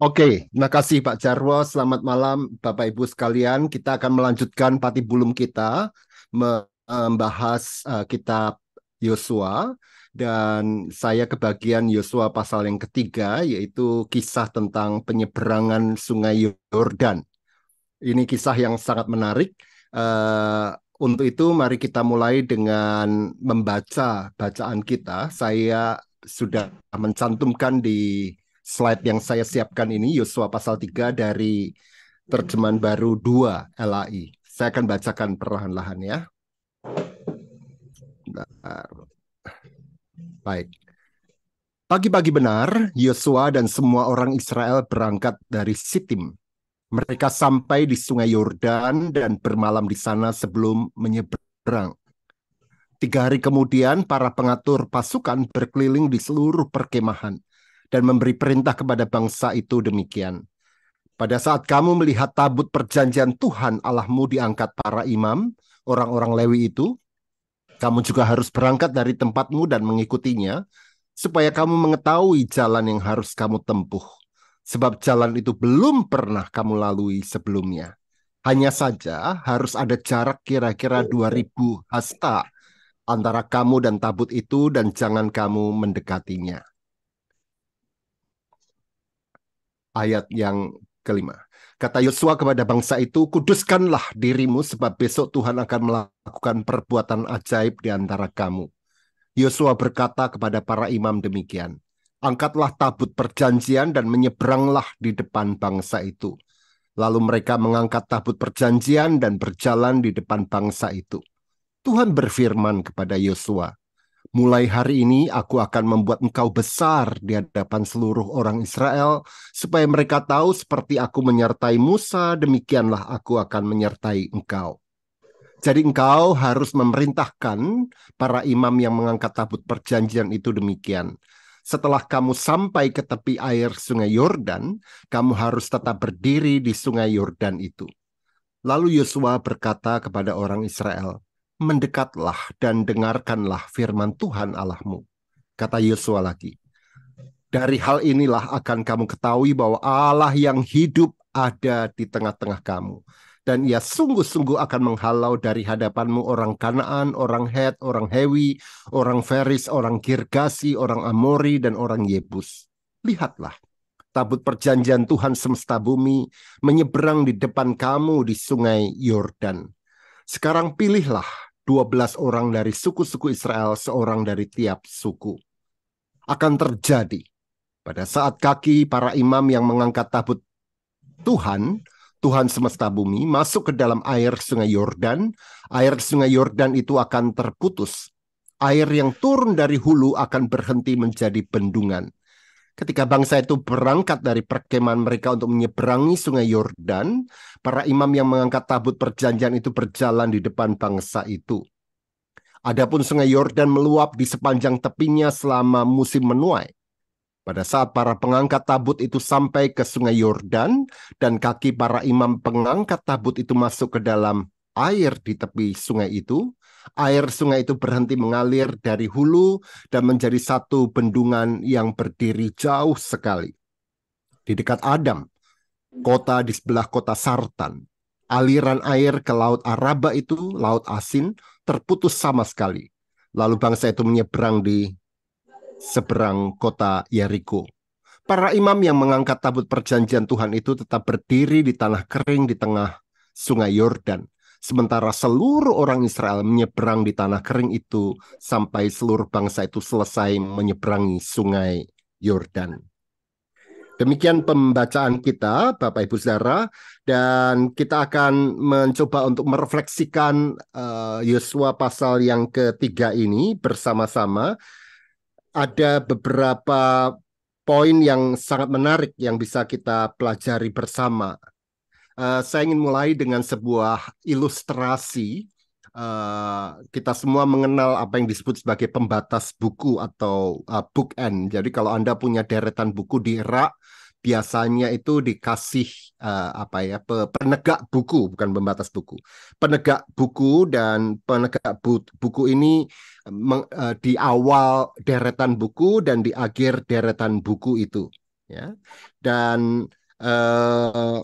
Oke, terima kasih Pak Jarwo. Selamat malam Bapak Ibu sekalian. Kita akan melanjutkan pati bulum kita membahas uh, kitab Yosua dan saya kebagian Yosua pasal yang ketiga yaitu kisah tentang penyeberangan Sungai Yordan. Ini kisah yang sangat menarik. Uh, untuk itu mari kita mulai dengan membaca bacaan kita. Saya sudah mencantumkan di slide yang saya siapkan ini Yosua pasal 3 dari terjemahan baru 2 LAI. Saya akan bacakan perlahan-lahan ya. Baik. Pagi-pagi benar, Yosua dan semua orang Israel berangkat dari Sitim. Mereka sampai di Sungai Yordan dan bermalam di sana sebelum menyeberang. Tiga hari kemudian, para pengatur pasukan berkeliling di seluruh perkemahan dan memberi perintah kepada bangsa itu demikian. Pada saat kamu melihat tabut perjanjian Tuhan Allahmu diangkat para imam, orang-orang Lewi itu, kamu juga harus berangkat dari tempatmu dan mengikutinya, supaya kamu mengetahui jalan yang harus kamu tempuh. Sebab jalan itu belum pernah kamu lalui sebelumnya. Hanya saja harus ada jarak kira-kira 2000 hasta antara kamu dan tabut itu dan jangan kamu mendekatinya. ayat yang kelima. Kata Yosua kepada bangsa itu, kuduskanlah dirimu sebab besok Tuhan akan melakukan perbuatan ajaib di antara kamu. Yosua berkata kepada para imam demikian, angkatlah tabut perjanjian dan menyeberanglah di depan bangsa itu. Lalu mereka mengangkat tabut perjanjian dan berjalan di depan bangsa itu. Tuhan berfirman kepada Yosua, Mulai hari ini aku akan membuat engkau besar di hadapan seluruh orang Israel, supaya mereka tahu seperti aku menyertai Musa, demikianlah aku akan menyertai engkau. Jadi engkau harus memerintahkan para imam yang mengangkat tabut perjanjian itu demikian. Setelah kamu sampai ke tepi air sungai Yordan, kamu harus tetap berdiri di sungai Yordan itu. Lalu Yosua berkata kepada orang Israel, mendekatlah dan dengarkanlah firman Tuhan Allahmu. Kata Yosua lagi. Dari hal inilah akan kamu ketahui bahwa Allah yang hidup ada di tengah-tengah kamu. Dan ia sungguh-sungguh akan menghalau dari hadapanmu orang Kanaan, orang Het, orang Hewi, orang Feris, orang Kirgasi, orang Amori, dan orang Yebus. Lihatlah, tabut perjanjian Tuhan semesta bumi menyeberang di depan kamu di sungai Yordan. Sekarang pilihlah 12 orang dari suku-suku Israel, seorang dari tiap suku. Akan terjadi pada saat kaki para imam yang mengangkat tabut Tuhan, Tuhan semesta bumi, masuk ke dalam air sungai Yordan, air sungai Yordan itu akan terputus. Air yang turun dari hulu akan berhenti menjadi bendungan. Ketika bangsa itu berangkat dari perkemahan mereka untuk menyeberangi sungai Yordan, para imam yang mengangkat tabut perjanjian itu berjalan di depan bangsa itu. Adapun sungai Yordan meluap di sepanjang tepinya selama musim menuai. Pada saat para pengangkat tabut itu sampai ke sungai Yordan dan kaki para imam pengangkat tabut itu masuk ke dalam air di tepi sungai itu, air sungai itu berhenti mengalir dari hulu dan menjadi satu bendungan yang berdiri jauh sekali. Di dekat Adam, kota di sebelah kota Sartan, aliran air ke Laut Araba itu, Laut Asin, terputus sama sekali. Lalu bangsa itu menyeberang di seberang kota Yeriko. Para imam yang mengangkat tabut perjanjian Tuhan itu tetap berdiri di tanah kering di tengah sungai Yordan. Sementara seluruh orang Israel menyeberang di tanah kering itu sampai seluruh bangsa itu selesai menyeberangi sungai Yordan. Demikian pembacaan kita, Bapak Ibu Saudara, dan kita akan mencoba untuk merefleksikan uh, pasal yang ketiga ini bersama-sama. Ada beberapa poin yang sangat menarik yang bisa kita pelajari bersama Eh, saya ingin mulai dengan sebuah ilustrasi. Uh, kita semua mengenal apa yang disebut sebagai pembatas buku atau uh, eh, end. Jadi kalau anda punya deretan buku di rak, biasanya itu dikasih uh, apa ya penegak buku bukan pembatas buku penegak buku dan penegak bu buku ini uh, di awal deretan buku dan di akhir deretan buku itu ya dan uh,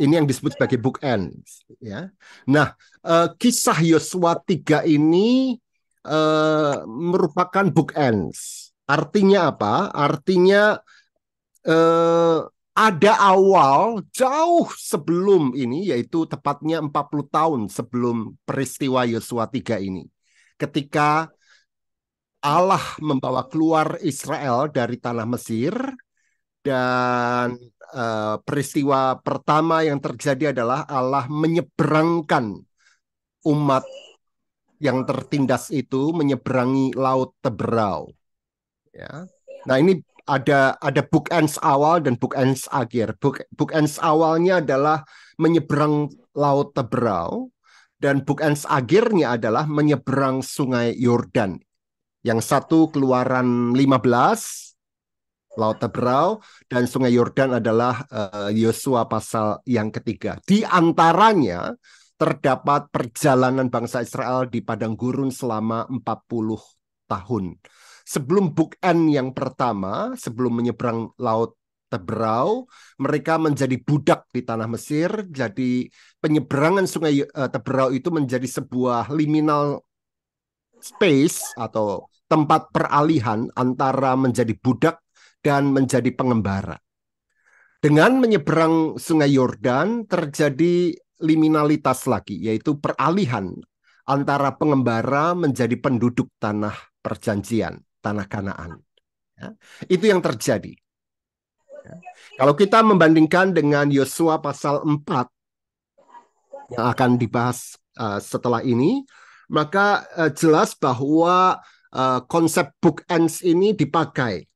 ini yang disebut sebagai book ends, ya. Nah, uh, kisah Yosua 3 ini uh, merupakan ends. Artinya apa? Artinya uh, ada awal jauh sebelum ini yaitu tepatnya 40 tahun sebelum peristiwa Yosua 3 ini. Ketika Allah membawa keluar Israel dari tanah Mesir dan uh, peristiwa pertama yang terjadi adalah Allah menyeberangkan umat yang tertindas itu menyeberangi laut Teberau. Ya. Nah, ini ada ada bookends awal dan bookends akhir. Book bookends awalnya adalah menyeberang laut Teberau dan bookends akhirnya adalah menyeberang sungai Yordan. Yang satu keluaran 15 Laut Tebrau dan Sungai Yordan adalah eh, Yosua uh, pasal yang ketiga. Di antaranya terdapat perjalanan bangsa Israel di padang gurun selama 40 tahun. Sebelum end yang pertama, sebelum menyeberang Laut Tebrau, mereka menjadi budak di tanah Mesir. Jadi penyeberangan Sungai uh, itu menjadi sebuah liminal space atau tempat peralihan antara menjadi budak dan menjadi pengembara. Dengan menyeberang Sungai Yordan terjadi liminalitas lagi, yaitu peralihan antara pengembara menjadi penduduk tanah perjanjian, tanah Kanaan. Ya, itu yang terjadi. Ya. Kalau kita membandingkan dengan Yosua pasal 4 yang akan dibahas uh, setelah ini, maka uh, jelas bahwa uh, konsep bookends ini dipakai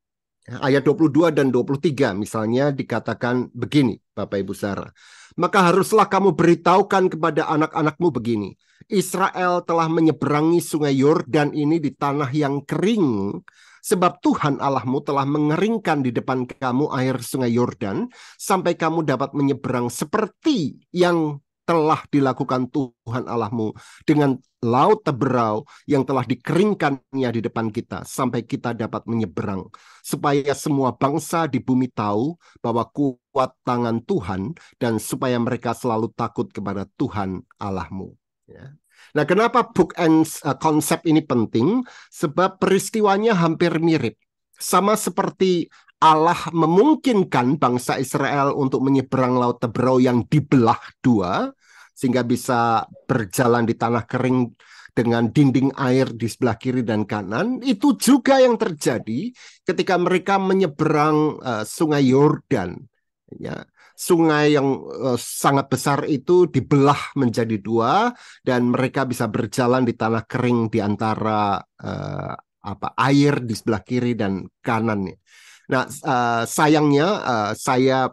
ayat 22 dan 23 misalnya dikatakan begini Bapak Ibu Sarah. Maka haruslah kamu beritahukan kepada anak-anakmu begini. Israel telah menyeberangi sungai Yordan ini di tanah yang kering sebab Tuhan Allahmu telah mengeringkan di depan kamu air sungai Yordan sampai kamu dapat menyeberang seperti yang telah dilakukan Tuhan Allahmu dengan laut teberau yang telah dikeringkannya di depan kita sampai kita dapat menyeberang supaya semua bangsa di bumi tahu bahwa kuat tangan Tuhan dan supaya mereka selalu takut kepada Tuhan Allahmu. Ya. Nah, kenapa book and uh, eh, konsep ini penting? Sebab peristiwanya hampir mirip. Sama seperti Allah memungkinkan bangsa Israel untuk menyeberang Laut Tebrau yang dibelah dua sehingga bisa berjalan di tanah kering dengan dinding air di sebelah kiri dan kanan itu juga yang terjadi ketika mereka menyeberang uh, Sungai Yordan ya sungai yang uh, sangat besar itu dibelah menjadi dua dan mereka bisa berjalan di tanah kering di antara uh, apa air di sebelah kiri dan kanannya. Nah, uh, sayangnya uh, saya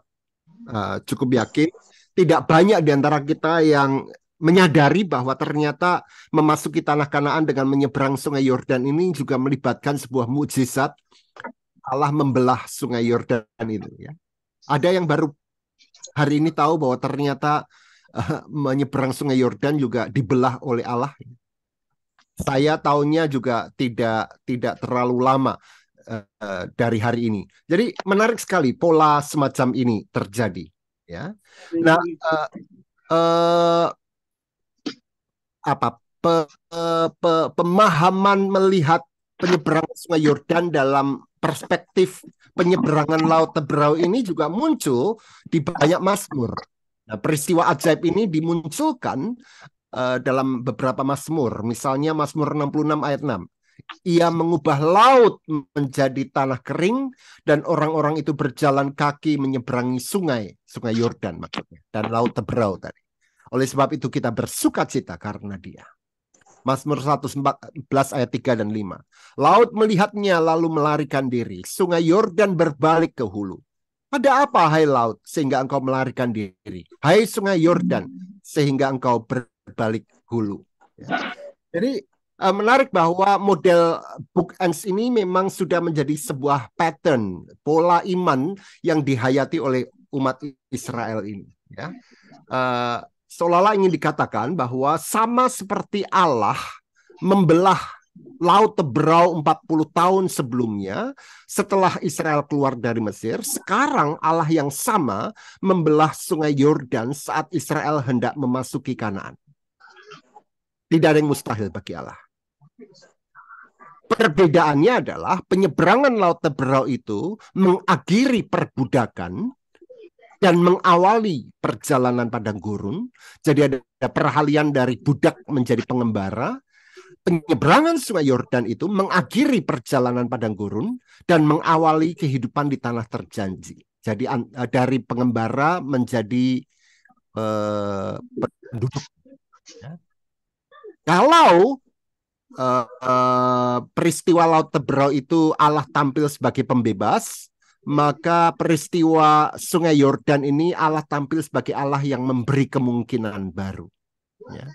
uh, cukup yakin tidak banyak di antara kita yang menyadari bahwa ternyata memasuki tanah Kanaan dengan menyeberang Sungai Yordan ini juga melibatkan sebuah mujizat Allah membelah Sungai Yordan itu ya. Ada yang baru hari ini tahu bahwa ternyata uh, menyeberang Sungai Yordan juga dibelah oleh Allah. Saya tahunya juga tidak tidak terlalu lama. Eh, dari hari ini. Jadi menarik sekali pola semacam ini terjadi. Ya, nah uh, uh, apa pe, pe, pemahaman melihat penyeberangan Sungai Yordan dalam perspektif penyeberangan Laut Tebrau ini juga muncul di banyak Masmur. Nah, peristiwa ajaib ini dimunculkan uh, dalam beberapa Masmur, misalnya Masmur 66 ayat 6 ia mengubah laut menjadi tanah kering dan orang-orang itu berjalan kaki menyeberangi sungai, sungai Yordan maksudnya, dan laut tebrau tadi. Oleh sebab itu kita bersuka cita karena dia. Mazmur 114 ayat 3 dan 5. Laut melihatnya lalu melarikan diri. Sungai Yordan berbalik ke hulu. Ada apa hai laut sehingga engkau melarikan diri? Hai sungai Yordan sehingga engkau berbalik hulu. Ya. Jadi Eh, menarik bahwa model book ends ini memang sudah menjadi sebuah pattern pola iman yang dihayati oleh umat Israel ini. Ya, uh, seolah-olah ingin dikatakan bahwa sama seperti Allah membelah Laut Tebrau 40 tahun sebelumnya setelah Israel keluar dari Mesir sekarang Allah yang sama membelah sungai Yordan saat Israel hendak memasuki Kanaan tidak ada yang mustahil bagi Allah Perbedaannya adalah penyeberangan Laut Teberau itu mengakhiri perbudakan dan mengawali perjalanan padang gurun. Jadi ada, perhalian dari budak menjadi pengembara. Penyeberangan Sungai Yordan itu mengakhiri perjalanan padang gurun dan mengawali kehidupan di tanah terjanji. Jadi eh, dari pengembara menjadi uh, penduduk. Ya. Kalau uh, uh, peristiwa Laut Teberau itu Allah tampil sebagai pembebas, maka peristiwa Sungai Yordan ini Allah tampil sebagai Allah yang memberi kemungkinan baru. Ya.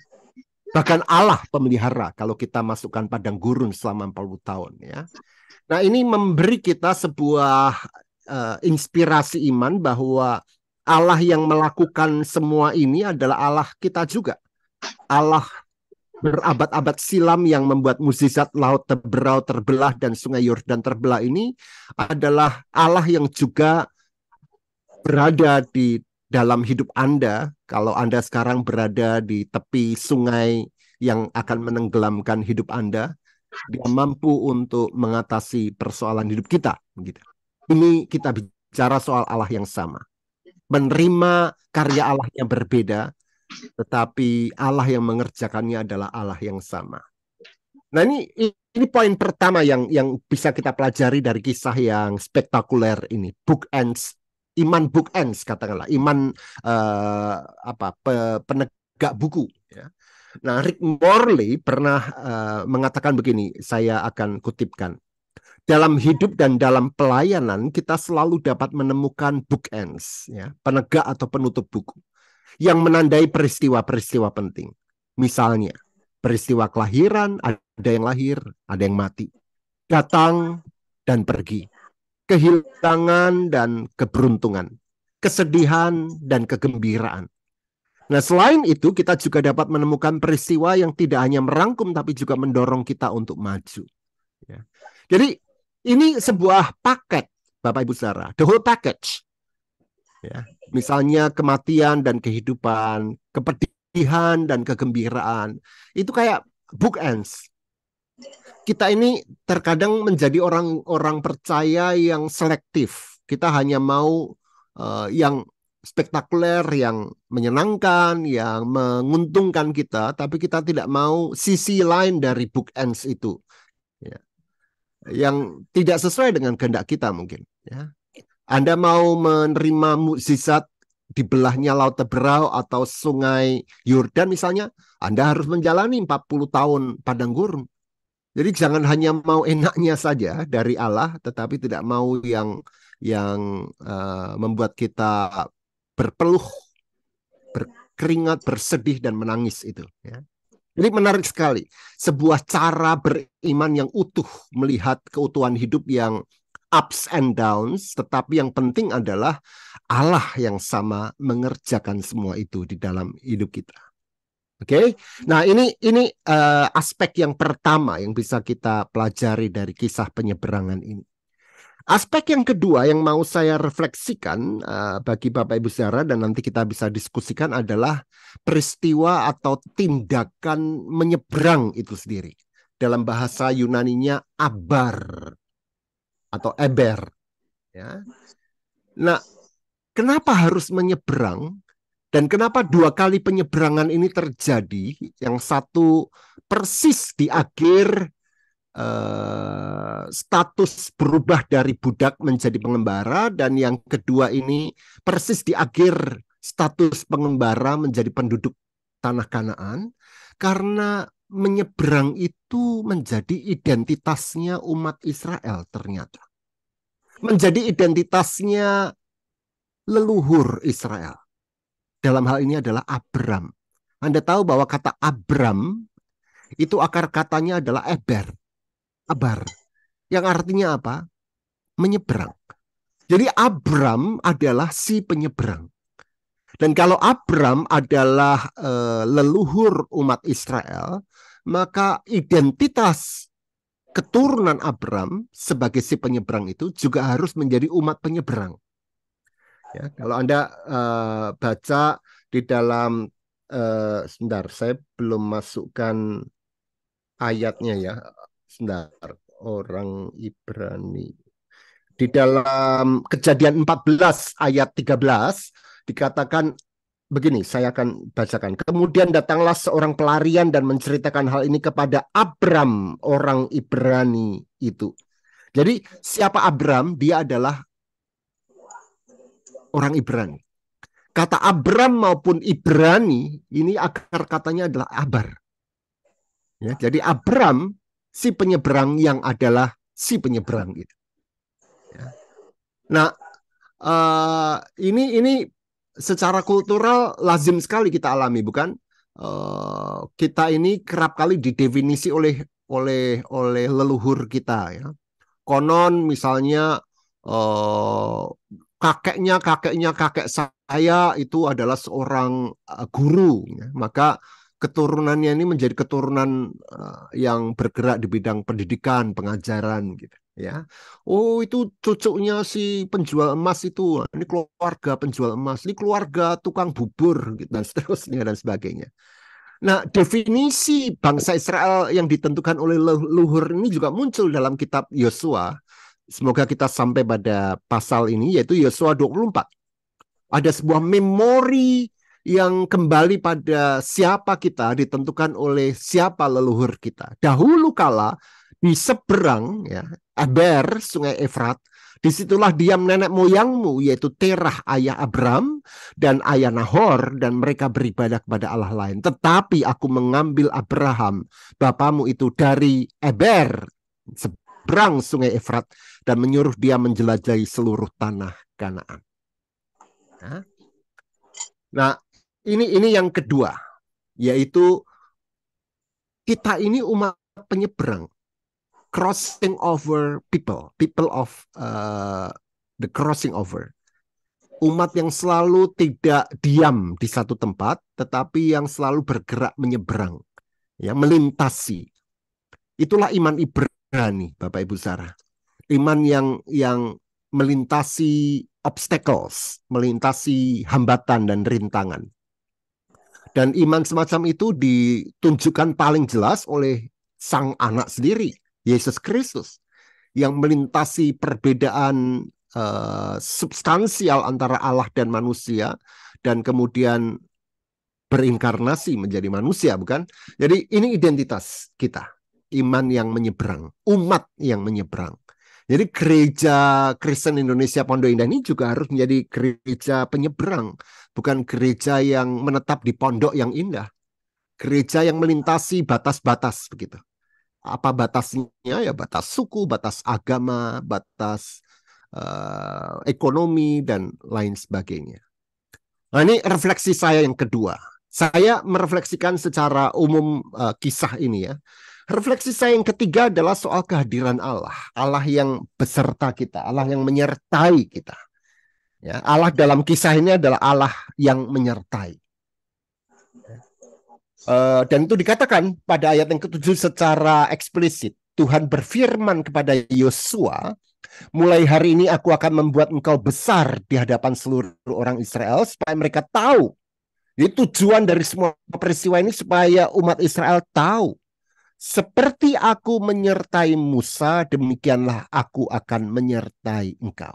Bahkan Allah pemelihara kalau kita masukkan padang gurun selama 40 tahun. Ya. Nah ini memberi kita sebuah uh, inspirasi iman bahwa Allah yang melakukan semua ini adalah Allah kita juga. Allah berabad-abad silam yang membuat mukjizat laut terberau terbelah dan sungai Yordan terbelah ini adalah Allah yang juga berada di dalam hidup Anda kalau Anda sekarang berada di tepi sungai yang akan menenggelamkan hidup Anda dia mampu untuk mengatasi persoalan hidup kita gitu. Ini kita bicara soal Allah yang sama. Menerima karya Allah yang berbeda tetapi Allah yang mengerjakannya adalah Allah yang sama. Nah ini ini poin pertama yang yang bisa kita pelajari dari kisah yang spektakuler ini book ends iman book ends katakanlah iman uh, apa pe, penegak buku. Ya. Nah Rick Morley pernah uh, mengatakan begini saya akan kutipkan dalam hidup dan dalam pelayanan kita selalu dapat menemukan bookends ya penegak atau penutup buku yang menandai peristiwa-peristiwa penting. Misalnya, peristiwa kelahiran, ada yang lahir, ada yang mati. Datang dan pergi. Kehilangan dan keberuntungan. Kesedihan dan kegembiraan. Nah, selain itu kita juga dapat menemukan peristiwa yang tidak hanya merangkum tapi juga mendorong kita untuk maju. Ya. Jadi ini sebuah paket, Bapak Ibu Saudara, the whole package. Ya. Misalnya kematian dan kehidupan, kepedihan dan kegembiraan. Itu kayak bookends. Kita ini terkadang menjadi orang-orang percaya yang selektif. Kita hanya mau uh, yang spektakuler, yang menyenangkan, yang menguntungkan kita, tapi kita tidak mau sisi lain dari bookends itu, ya. yang tidak sesuai dengan kehendak kita mungkin. Ya. Anda mau menerima mukjizat di belahnya laut Teberau atau sungai Yordan misalnya, Anda harus menjalani 40 tahun padang gurun. Jadi jangan hanya mau enaknya saja dari Allah, tetapi tidak mau yang yang uh, membuat kita berpeluh, berkeringat, bersedih dan menangis itu. Ya. Jadi menarik sekali sebuah cara beriman yang utuh melihat keutuhan hidup yang ups and downs, tetapi yang penting adalah Allah yang sama mengerjakan semua itu di dalam hidup kita. Oke, okay? nah ini ini uh, aspek yang pertama yang bisa kita pelajari dari kisah penyeberangan ini. Aspek yang kedua yang mau saya refleksikan uh, bagi Bapak Ibu Saudara dan nanti kita bisa diskusikan adalah peristiwa atau tindakan menyeberang itu sendiri. Dalam bahasa Yunaninya abar atau Eber. Ya. Nah, kenapa harus menyeberang dan kenapa dua kali penyeberangan ini terjadi? Yang satu persis di akhir eh, status berubah dari budak menjadi pengembara dan yang kedua ini persis di akhir status pengembara menjadi penduduk tanah Kanaan karena menyeberang itu menjadi identitasnya umat Israel ternyata. Menjadi identitasnya leluhur Israel. Dalam hal ini adalah Abram. Anda tahu bahwa kata Abram itu akar katanya adalah eber, abar. Yang artinya apa? Menyeberang. Jadi Abram adalah si penyeberang. Dan kalau Abram adalah e, leluhur umat Israel, maka identitas keturunan Abram sebagai si penyeberang itu juga harus menjadi umat penyeberang. Ya, kalau Anda e, baca di dalam e, sebentar, saya belum masukkan ayatnya ya. Sebentar, orang Ibrani. Di dalam Kejadian 14 ayat 13 dikatakan begini, saya akan bacakan. Kemudian datanglah seorang pelarian dan menceritakan hal ini kepada Abram, orang Ibrani itu. Jadi siapa Abram? Dia adalah orang Ibrani. Kata Abram maupun Ibrani ini akar katanya adalah abar. Ya, jadi Abram si penyeberang yang adalah si penyeberang itu. Ya. Nah, uh, ini ini secara kultural lazim sekali kita alami bukan? Uh, kita ini kerap kali didefinisi oleh oleh oleh leluhur kita ya. Konon misalnya uh, kakeknya kakeknya kakek saya itu adalah seorang eh, guru ya. maka keturunannya ini menjadi keturunan uh, yang bergerak di bidang pendidikan pengajaran gitu ya. Oh, itu cucunya si penjual emas itu. Ini keluarga penjual emas, ini keluarga tukang bubur gitu, dan seterusnya dan sebagainya. Nah, definisi bangsa Israel yang ditentukan oleh leluhur ini juga muncul dalam kitab Yosua. Semoga kita sampai pada pasal ini yaitu Yosua 24. Ada sebuah memori yang kembali pada siapa kita ditentukan oleh siapa leluhur kita. Dahulu kala di seberang ya Aber, sungai Efrat, Disitulah diam nenek moyangmu yaitu Terah ayah Abram dan ayah Nahor dan mereka beribadah kepada Allah lain. Tetapi aku mengambil Abraham bapamu itu dari Eber seberang sungai Efrat dan menyuruh dia menjelajahi seluruh tanah Kanaan. Nah, ini ini yang kedua yaitu kita ini umat penyeberang crossing over people, people of uh, the crossing over. Umat yang selalu tidak diam di satu tempat, tetapi yang selalu bergerak menyeberang, ya melintasi. Itulah iman Ibrani, Bapak Ibu Sarah. Iman yang yang melintasi obstacles, melintasi hambatan dan rintangan. Dan iman semacam itu ditunjukkan paling jelas oleh sang anak sendiri Yesus Kristus yang melintasi perbedaan uh, substansial antara Allah dan manusia dan kemudian berinkarnasi menjadi manusia bukan? Jadi ini identitas kita, iman yang menyeberang, umat yang menyeberang. Jadi gereja Kristen Indonesia Pondok Indah ini juga harus menjadi gereja penyeberang, bukan gereja yang menetap di pondok yang indah. Gereja yang melintasi batas-batas begitu apa batasnya ya batas suku, batas agama, batas uh, ekonomi dan lain sebagainya. Nah, ini refleksi saya yang kedua. Saya merefleksikan secara umum uh, kisah ini ya. Refleksi saya yang ketiga adalah soal kehadiran Allah, Allah yang beserta kita, Allah yang menyertai kita. Ya, Allah dalam kisah ini adalah Allah yang menyertai. Eh, dan itu dikatakan pada ayat yang ketujuh secara eksplisit. Tuhan berfirman kepada Yosua, mulai hari ini aku akan membuat engkau besar di hadapan seluruh orang Israel supaya mereka tahu. Jadi tujuan dari semua peristiwa ini supaya umat Israel tahu. Seperti aku menyertai Musa, demikianlah aku akan menyertai engkau.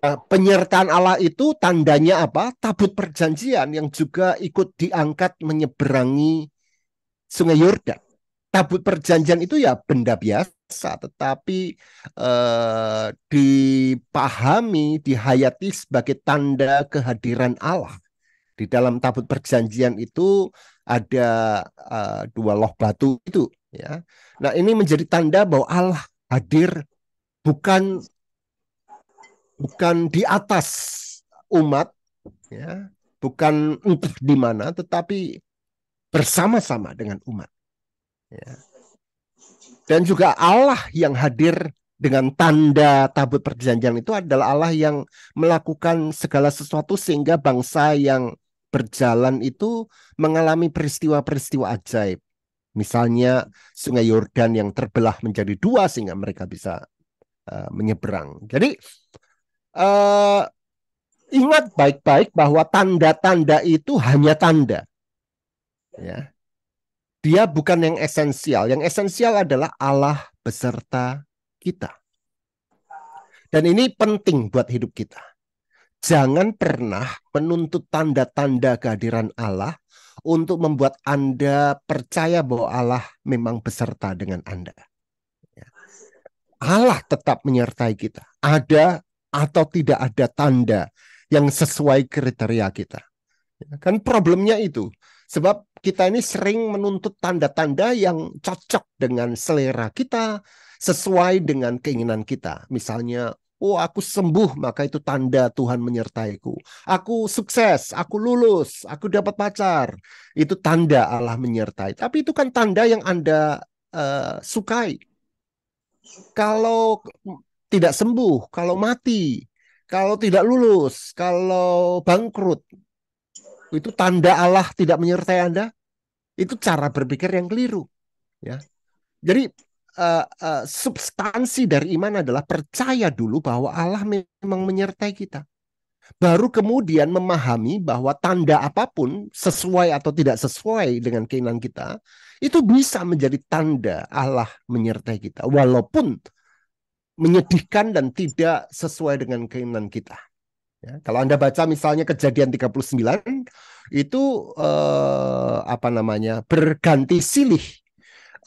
Nah, penyertaan Allah itu tandanya apa? Tabut perjanjian yang juga ikut diangkat menyeberangi Sungai Yordan. Tabut perjanjian itu ya benda biasa, tetapi eh, dipahami, dihayati sebagai tanda kehadiran Allah. Di dalam tabut perjanjian itu ada eh, dua loh batu itu. Ya, nah ini menjadi tanda bahwa Allah hadir bukan bukan di atas umat ya, bukan entah di mana tetapi bersama-sama dengan umat. Ya. Dan juga Allah yang hadir dengan tanda tabut perjanjian itu adalah Allah yang melakukan segala sesuatu sehingga bangsa yang berjalan itu mengalami peristiwa-peristiwa ajaib. Misalnya sungai Yordan yang terbelah menjadi dua sehingga mereka bisa uh, menyeberang. Jadi uh, ingat baik-baik bahwa tanda-tanda itu hanya tanda. Ya. Dia bukan yang esensial. Yang esensial adalah Allah beserta kita. Dan ini penting buat hidup kita. Jangan pernah menuntut tanda-tanda kehadiran Allah untuk membuat Anda percaya bahwa Allah memang beserta dengan Anda. Ya. Allah tetap menyertai kita. Ada atau tidak ada tanda yang sesuai kriteria kita. Ya, kan problemnya itu. Sebab kita ini sering menuntut tanda-tanda yang cocok dengan selera kita, sesuai dengan keinginan kita. Misalnya, oh aku sembuh, maka itu tanda Tuhan menyertaiku. Aku sukses, aku lulus, aku dapat pacar. Itu tanda Allah menyertai. Tapi itu kan tanda yang Anda uh, sukai. Kalau tidak sembuh, kalau mati, kalau tidak lulus, kalau bangkrut, itu tanda Allah tidak menyertai Anda. Itu cara berpikir yang keliru, ya. Jadi uh, uh, substansi dari iman adalah percaya dulu bahwa Allah memang menyertai kita. Baru kemudian memahami bahwa tanda apapun sesuai atau tidak sesuai dengan keinginan kita itu bisa menjadi tanda Allah menyertai kita walaupun menyedihkan dan tidak sesuai dengan keinginan kita. Ya, kalau Anda baca misalnya kejadian 39 itu eh, apa namanya? berganti silih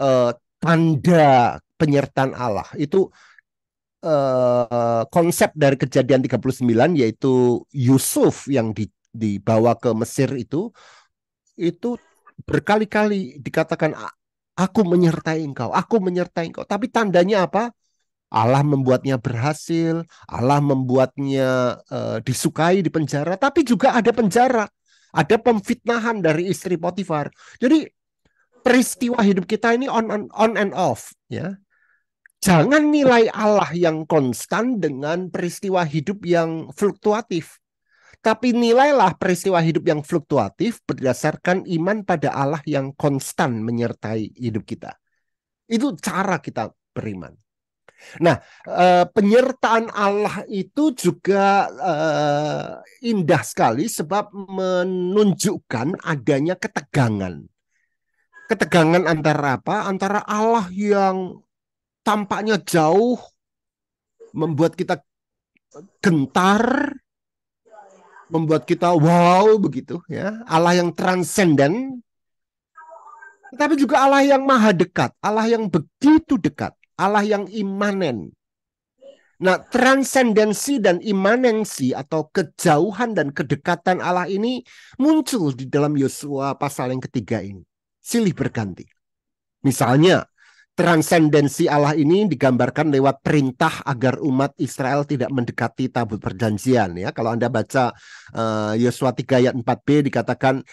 eh, tanda penyertaan Allah. Itu eh, konsep dari kejadian 39 yaitu Yusuf yang di, dibawa ke Mesir itu itu berkali-kali dikatakan aku menyertai engkau, aku menyertai engkau. Tapi tandanya apa? Allah membuatnya berhasil, Allah membuatnya uh, disukai di penjara, tapi juga ada penjara, ada pemfitnahan dari istri Potifar. Jadi peristiwa hidup kita ini on on, on and off, ya. Jangan nilai Allah yang konstan dengan peristiwa hidup yang fluktuatif. Tapi nilailah peristiwa hidup yang fluktuatif berdasarkan iman pada Allah yang konstan menyertai hidup kita. Itu cara kita beriman. Nah, eh, penyertaan Allah itu juga eh, indah sekali sebab menunjukkan adanya ketegangan. Ketegangan antara apa? Antara Allah yang tampaknya jauh membuat kita gentar, membuat kita wow begitu ya. Allah yang transenden tapi juga Allah yang maha dekat, Allah yang begitu dekat Allah yang imanen. Nah, transendensi dan imanensi atau kejauhan dan kedekatan Allah ini muncul di dalam Yosua pasal yang ketiga ini. Silih berganti. Misalnya, transendensi Allah ini digambarkan lewat perintah agar umat Israel tidak mendekati tabut perjanjian ya. Kalau Anda baca eh, Yosua uh, 3 ayat 4b dikatakan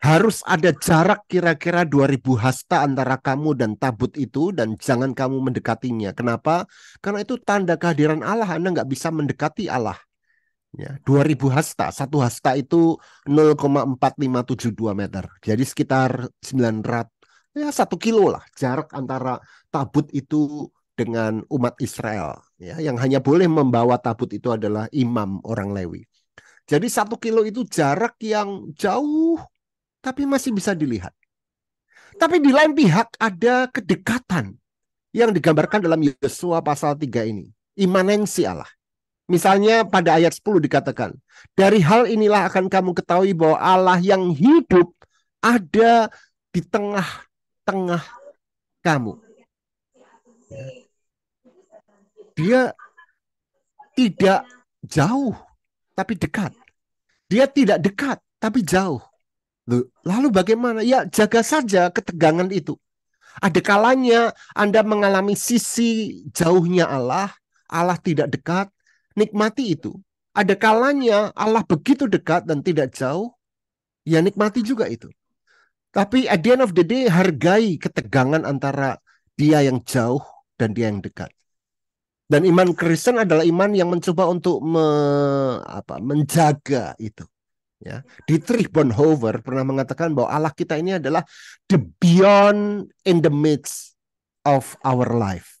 harus ada jarak kira-kira 2000 hasta antara kamu dan tabut itu dan jangan kamu mendekatinya. Kenapa? Karena itu tanda kehadiran Allah. Anda nggak bisa mendekati Allah. Ya, 2000 hasta, satu hasta itu 0,4572 meter. Jadi sekitar 900 ya satu kilo lah jarak antara tabut itu dengan umat Israel. Ya, yang hanya boleh membawa tabut itu adalah imam orang Lewi. Jadi satu kilo itu jarak yang jauh tapi masih bisa dilihat. Tapi di lain pihak ada kedekatan yang digambarkan dalam Yosua pasal 3 ini. Imanensi Allah. Misalnya pada ayat 10 dikatakan, dari hal inilah akan kamu ketahui bahwa Allah yang hidup ada di tengah-tengah kamu. Ya. Dia tidak jauh, tapi dekat. Dia tidak dekat, tapi jauh. Lalu bagaimana? Ya jaga saja ketegangan itu. Ada kalanya Anda mengalami sisi jauhnya Allah, Allah tidak dekat, nikmati itu. Ada kalanya Allah begitu dekat dan tidak jauh, ya nikmati juga itu. Tapi at the end of the day hargai ketegangan antara dia yang jauh dan dia yang dekat. Dan iman Kristen adalah iman yang mencoba untuk me, apa, menjaga itu. Ya. Dietrich Bonhoeffer pernah mengatakan bahwa Allah kita ini adalah the beyond in the midst of our life.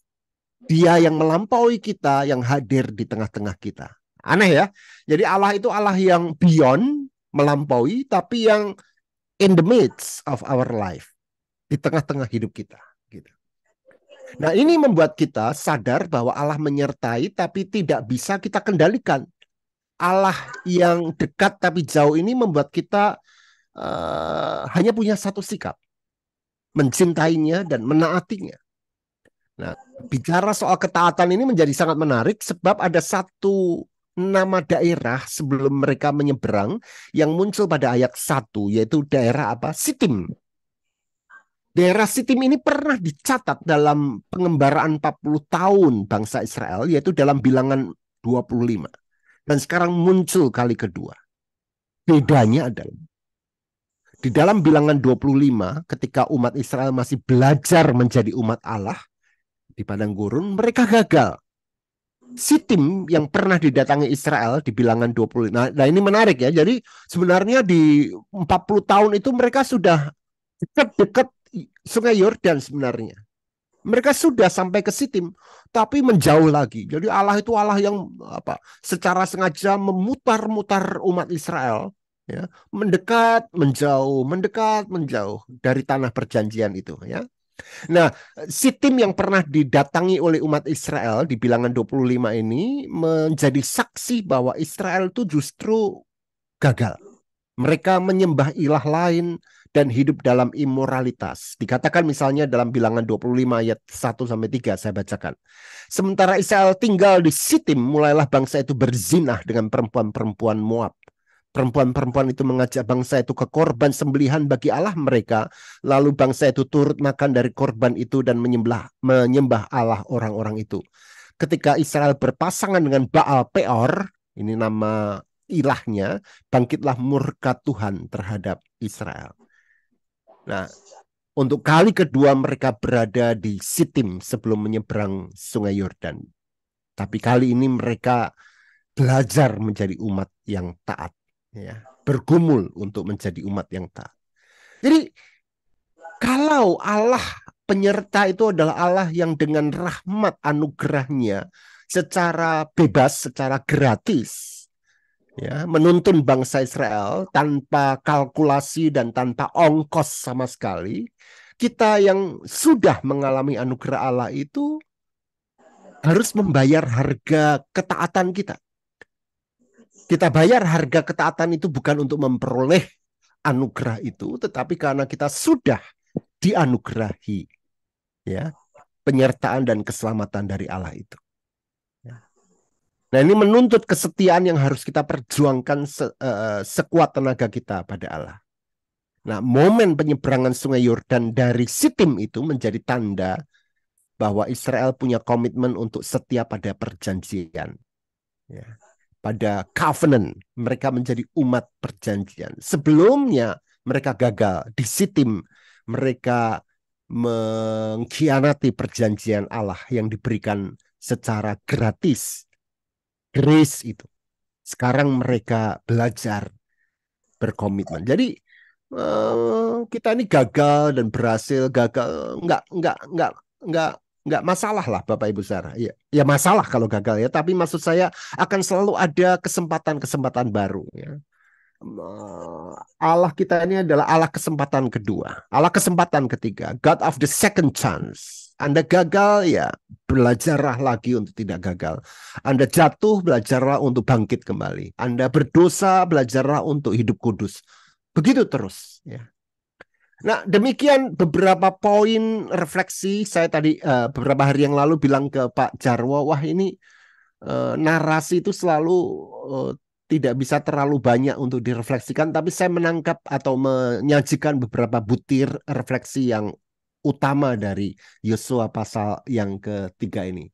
Dia yang melampaui kita, yang hadir di tengah-tengah kita. Aneh ya. Jadi Allah itu Allah yang beyond, melampaui, tapi yang in the midst of our life. Di tengah-tengah hidup kita. Gitu. Nah ini membuat kita sadar bahwa Allah menyertai tapi tidak bisa kita kendalikan. Allah yang dekat tapi jauh ini membuat kita uh, hanya punya satu sikap, mencintainya dan menaatinya. Nah, bicara soal ketaatan ini menjadi sangat menarik sebab ada satu nama daerah sebelum mereka menyeberang yang muncul pada ayat satu yaitu daerah apa? Sitim. Daerah Sitim ini pernah dicatat dalam pengembaraan 40 tahun bangsa Israel yaitu dalam bilangan 25 dan sekarang muncul kali kedua. Bedanya adalah di dalam bilangan 25 ketika umat Israel masih belajar menjadi umat Allah di padang gurun mereka gagal. Sitim yang pernah didatangi Israel di bilangan 25. Nah, nah ini menarik ya. Jadi sebenarnya di 40 tahun itu mereka sudah dekat-dekat Sungai Yordan sebenarnya. Mereka sudah sampai ke Sitim, tapi menjauh lagi. Jadi Allah itu Allah yang apa? Secara sengaja memutar-mutar umat Israel, ya, mendekat, menjauh, mendekat, menjauh dari tanah perjanjian itu, ya. Nah, Sitim yang pernah didatangi oleh umat Israel di bilangan 25 ini menjadi saksi bahwa Israel itu justru gagal. Mereka menyembah ilah lain, dan hidup dalam imoralitas. Dikatakan misalnya dalam bilangan 25 ayat 1 sampai 3 saya bacakan. Sementara Israel tinggal di Sitim, mulailah bangsa itu berzinah dengan perempuan-perempuan Moab. Perempuan-perempuan itu mengajak bangsa itu ke korban sembelihan bagi Allah mereka. Lalu bangsa itu turut makan dari korban itu dan menyembah, menyembah Allah orang-orang itu. Ketika Israel berpasangan dengan Baal Peor, ini nama ilahnya, bangkitlah murka Tuhan terhadap Israel. Nah, untuk kali kedua mereka berada di Sitim sebelum menyeberang Sungai Yordan. Tapi kali ini mereka belajar menjadi umat yang taat, ya. bergumul untuk menjadi umat yang taat. Jadi kalau Allah penyerta itu adalah Allah yang dengan rahmat anugerahnya secara bebas, secara gratis ya menuntun bangsa Israel tanpa kalkulasi dan tanpa ongkos sama sekali kita yang sudah mengalami anugerah Allah itu harus membayar harga ketaatan kita kita bayar harga ketaatan itu bukan untuk memperoleh anugerah itu tetapi karena kita sudah dianugerahi ya penyertaan dan keselamatan dari Allah itu Nah, ini menuntut kesetiaan yang harus kita perjuangkan se, uh, sekuat tenaga kita pada Allah. Nah, momen penyeberangan Sungai Yordan dari Sitim itu menjadi tanda bahwa Israel punya komitmen untuk setia pada perjanjian. Ya. Pada covenant, mereka menjadi umat perjanjian. Sebelumnya mereka gagal di Sitim, mereka mengkhianati perjanjian Allah yang diberikan secara gratis grace itu. Sekarang mereka belajar berkomitmen. Jadi eh, kita ini gagal dan berhasil, gagal nggak nggak nggak nggak nggak masalah lah Bapak Ibu Sarah. Ya, ya masalah kalau gagal ya, tapi maksud saya akan selalu ada kesempatan-kesempatan baru ya. Eh, Allah kita ini adalah Allah kesempatan kedua, Allah kesempatan ketiga, God of the second chance. Anda gagal ya belajarlah lagi untuk tidak gagal. Anda jatuh belajarlah untuk bangkit kembali. Anda berdosa belajarlah untuk hidup kudus. Begitu terus ya. Nah, demikian beberapa poin refleksi saya tadi uh, beberapa hari yang lalu bilang ke Pak Jarwo, wah ini uh, narasi itu selalu uh, tidak bisa terlalu banyak untuk direfleksikan, tapi saya menangkap atau menyajikan beberapa butir refleksi yang utama dari Yosua pasal yang ketiga ini.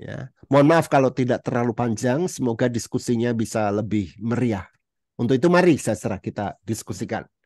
Ya. Mohon maaf kalau tidak terlalu panjang, semoga diskusinya bisa lebih meriah. Untuk itu mari saya serah kita diskusikan.